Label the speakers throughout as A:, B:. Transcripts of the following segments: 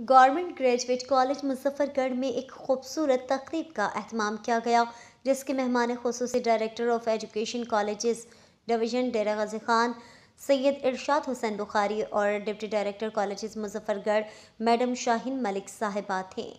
A: government graduate college Muzaffargarh में एक खूबसूरत तकरीब का अहतमाम किया गया जिसके मेहमान खसूस director of education college division Dera Ghazi Khan Syed Irshad Hussain Bukhari और deputy director college Muzaffargarh madam Shaheen Malik साहिबा थे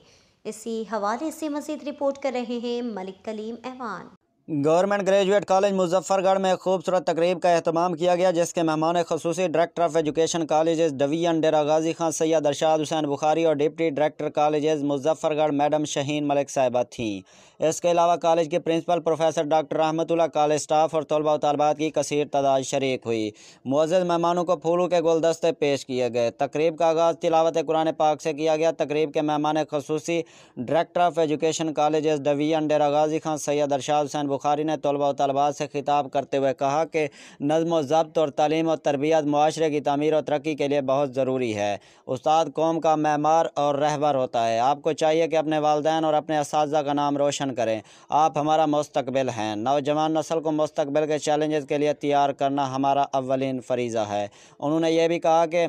A: इसी हवाले से मज़ीद रिपोर्ट कर रहे हैं मलिक कलीम ऐवान
B: गवर्नमेंट ग्रेजुएट कॉलेज मुजफ्फरगढ़ में खूबसूरत तकरीब का अहतमाम किया गया जिसके मेहमान खसूस director of education colleges division Dera Ghazi Khan Syed Arshad Hussain Bukhari और deputy director colleges Muzaffargarh madam Shaheen Malik साहिबा थी इसके अलावा कॉलेज के principal professor doctor Rehmatullah college staff और तलबा तलबात की कसर तादाद शरीक हुई मोजद मेहमानों को फूलों के गुलदस्ते पेश किए गए तकरीब का आगाज़ तिलावत कुरान पाक से किया गया तकरीब के मेहमान खसूस director of education college division Dera Ghazi Khan Syed Arshad Hussain Bukhari ने तलबा तलबा से खिताब करते हुए कहा कि नज़म ज़ब्त और तलीम और तरबियत माशरे की तमीर और तरक्की के लिए बहुत ज़रूरी है उस्ताद कौम का मैमार और रहबर होता है आपको चाहिए कि अपने वालदान और अपने इस का नाम रोशन करें आप हमारा मुस्तबिल हैं नौजवान नस्ल को मुस्तबिल के चैलेंजेस के लिए तैयार करना हमारा अवलिन फरीज़ा है उन्होंने यह भी कहा कि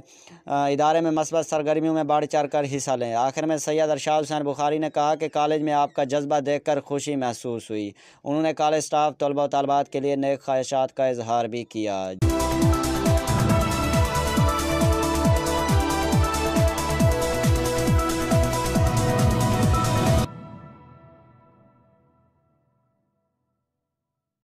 B: इदारे में मस्बत सरगर्मियों में बढ़ चढ़ कर हिस्सा लें आखिर में सैयद अरशाद हुसैन बुखारी ने कहा कि कॉलेज में आपका जज्बा देख कर खुशी महसूस हुई उन्होंने कॉलेज स्टाफ तलबा तलबात के लिए नए ख्वाहिशात का इजहार भी किया